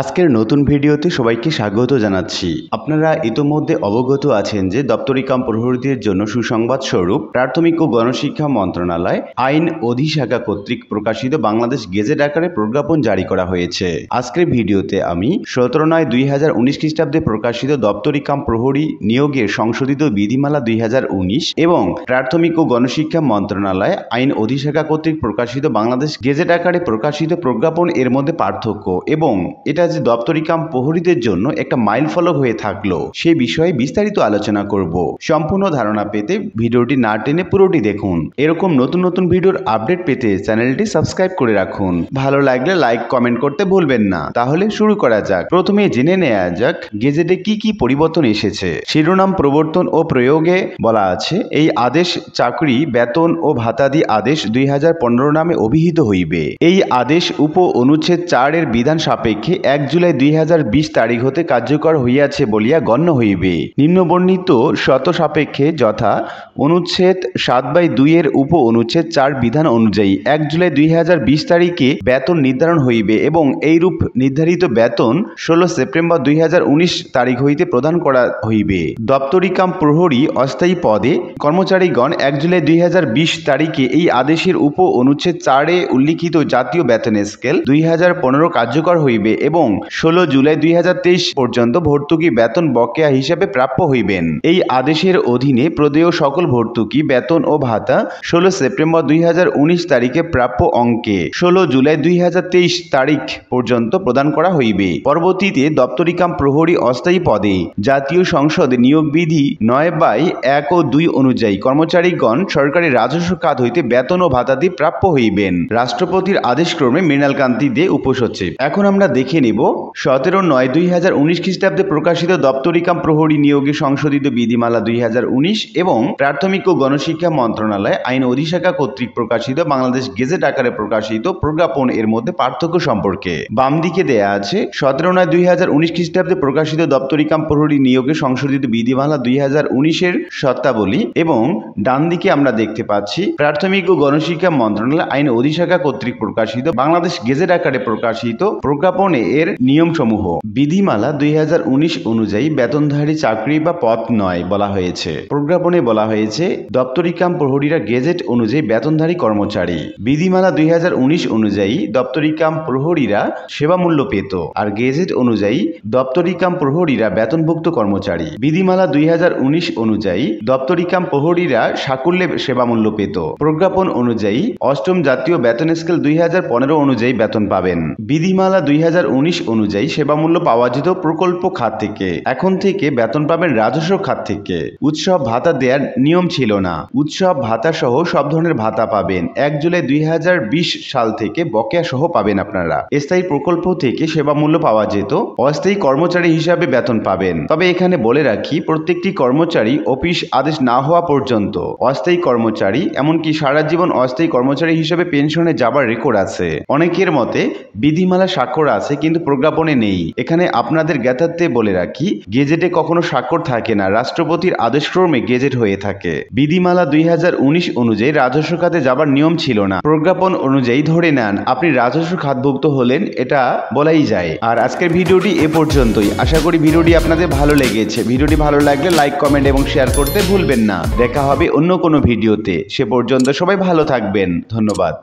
আজকের নতুন ভিডিওতে সবাইকে স্বাগত জানাচ্ছি আপনারা ইতোমধ্যে অবগত আছেন যে দপ্তরিকাম প্রহরীদের জন্য সুসংবাদ স্বরূপ প্রাথমিক ও গণশিক্ষা মন্ত্রণালয় আইন অধিশাখা কর্তৃক প্রকাশিত বাংলাদেশ গেজেট আকারে প্রজ্ঞাপন জারি করা হয়েছে আজকের ভিডিওতে আমি সতেরো নয় দুই হাজার উনিশ খ্রিস্টাব্দে প্রকাশিত দপ্তরিকাম প্রহরী নিয়োগের সংশোধিত বিধিমালা দুই হাজার উনিশ এবং প্রাথমিক ও গণশিক্ষা মন্ত্রণালয় আইন অধিশাখা কর্তৃক প্রকাশিত বাংলাদেশ গেজেট আকারে প্রকাশিত প্রজ্ঞাপন এর মধ্যে পার্থক্য এবং এটা কৃষিকাজ দপ্তরি কাম প্রহরীদের জন্য একটা মাইল ফলক হয়ে থাকলো সে বিষয়ে বিস্তারিত আলোচনা করব সম্পূর্ণ ধারণা পেতে ভিডিওটি না টেনে পুরোটি দেখুন এরকম নতুন নতুন ভিডিওর আপডেট পেতে চ্যানেলটি সাবস্ক্রাইব করে রাখুন ভালো লাগলে লাইক কমেন্ট করতে ভুলবেন না তাহলে শুরু করা যাক প্রথমে জেনে নেওয়া যাক গেজেটে কি কি পরিবর্তন এসেছে শিরোনাম প্রবর্তন ও প্রয়োগে বলা আছে এই আদেশ চাকরি বেতন ও ভাতাদি আদেশ দুই নামে অভিহিত হইবে এই আদেশ উপ অনুচ্ছেদ চার এর বিধান সাপেক্ষে এক জুলাই দুই হাজার বিশ তারিখ হতে কার্যকর হইয়াছে বলিয়া গণ্য হইবে নিম্নবর্ণিত শত সাপেক্ষে যথা অনুচ্ছেদ সাত বাই দুইয়ের উপ অনুচ্ছেদ চার বিধান অনুযায়ী এক জুলাই দুই হাজার বিশ তারিখে বেতন নির্ধারণ হইবে এবং এইরূপ নির্ধারিত বেতন ষোলো সেপ্টেম্বর দুই হাজার উনিশ তারিখ হইতে প্রদান করা হইবে দপ্তরিকাম প্রহরী অস্থায়ী পদে কর্মচারীগণ এক জুলাই দুই হাজার বিশ তারিখে এই আদেশের উপ অনুচ্ছেদ চারে উল্লিখিত জাতীয় বেতন স্কেল দুই হাজার পনেরো কার্যকর হইবে এবং এবং ষোলো জুলাই দুই পর্যন্ত ভর্তুকি বেতন বকেয়া হিসাবে প্রাপ্য হইবেন এই আদেশের অধীনে প্রদেয় সকল ভর্তুকি বেতন ও ভাতা ষোলো সেপ্টেম্বর দুই তারিখে প্রাপ্য অঙ্কে ষোলো জুলাই দুই তারিখ পর্যন্ত প্রদান করা হইবে পরবর্তীতে দপ্তরিকাম প্রহরী অস্থায়ী পদে জাতীয় সংসদে নিয়োগ বিধি নয় বাই এক ও দুই অনুযায়ী কর্মচারীগণ সরকারি রাজস্ব কাজ হইতে বেতন ও ভাতাদি প্রাপ্য হইবেন রাষ্ট্রপতির আদেশক্রমে মৃণালকান্তি দে উপসচিব এখন আমরা দেখে নেব দেব সতেরো নয় দুই হাজার উনিশ খ্রিস্টাব্দে প্রকাশিত দপ্তরিকাম প্রহরী নিয়োগে সংশোধিত বিধিমালা দুই হাজার উনিশ এবং প্রাথমিক ও গণশিক্ষা মন্ত্রণালয় আইন অধিশাখা কর্তৃক প্রকাশিত বাংলাদেশ গেজেট আকারে প্রকাশিত প্রজ্ঞাপন এর মধ্যে পার্থক্য সম্পর্কে বাম দিকে দেয়া আছে সতেরো নয় দুই হাজার উনিশ খ্রিস্টাব্দে প্রকাশিত দপ্তরিকাম প্রহরী নিয়োগে সংশোধিত বিধিমালা দুই হাজার উনিশের সত্তাবলী এবং ডান দিকে আমরা দেখতে পাচ্ছি প্রাথমিক ও গণশিক্ষা মন্ত্রণালয় আইন অধিশাখা কর্তৃক প্রকাশিত বাংলাদেশ গেজেট আকারে প্রকাশিত প্রজ্ঞাপনে এ নিয়োগের নিয়মসমূহ বিধিমালা দুই অনুযায়ী বেতনধারী চাকরি বা পথ নয় বলা হয়েছে প্রজ্ঞাপনে বলা হয়েছে দপ্তরি কাম প্রহরীরা গেজেট অনুযায়ী বেতনধারী কর্মচারী বিধিমালা দুই অনুযায়ী দপ্তরি কাম প্রহরীরা সেবামূল্য পেত আর গেজেট অনুযায়ী দপ্তরি কাম প্রহরীরা বেতনভুক্ত কর্মচারী বিধিমালা দুই অনুযায়ী দপ্তরি কাম প্রহরীরা সাকুল্যে সেবামূল্য পেত প্রজ্ঞাপন অনুযায়ী অষ্টম জাতীয় বেতন স্কেল দুই অনুযায়ী বেতন পাবেন বিধিমালা দুই উনিশ অনুযায়ী সেবা মূল্য পাওয়া যেত প্রকল্প খাত থেকে এখন থেকে বেতন পাবেন রাজস্ব খাত থেকে উৎসব ভাতা দেওয়ার নিয়ম ছিল না উৎসব ভাতা সহ সব ধরনের ভাতা পাবেন এক জুলাই দুই সাল থেকে বকেয়া সহ পাবেন আপনারা স্থায়ী প্রকল্প থেকে সেবা মূল্য পাওয়া যেত অস্থায়ী কর্মচারী হিসাবে বেতন পাবেন তবে এখানে বলে রাখি প্রত্যেকটি কর্মচারী অফিস আদেশ না হওয়া পর্যন্ত অস্থায়ী কর্মচারী এমনকি সারা জীবন অস্থায়ী কর্মচারী হিসেবে পেনশনে যাবার রেকর্ড আছে অনেকের মতে বিধিমালা স্বাক্ষর আছে কিন্তু কিন্তু প্রজ্ঞাপনে নেই এখানে আপনাদের জ্ঞাতার্থে বলে রাখি গেজেটে কখনো স্বাক্ষর থাকে না রাষ্ট্রপতির আদেশক্রমে গেজেট হয়ে থাকে বিধিমালা দুই অনুযায়ী রাজস্ব খাতে যাবার নিয়ম ছিল না প্রজ্ঞাপন অনুযায়ী ধরে নেন আপনি রাজস্ব খাতভুক্ত হলেন এটা বলাই যায় আর আজকের ভিডিওটি এ পর্যন্তই আশা করি ভিডিওটি আপনাদের ভালো লেগেছে ভিডিওটি ভালো লাগলে লাইক কমেন্ট এবং শেয়ার করতে ভুলবেন না দেখা হবে অন্য কোনো ভিডিওতে সে পর্যন্ত সবাই ভালো থাকবেন ধন্যবাদ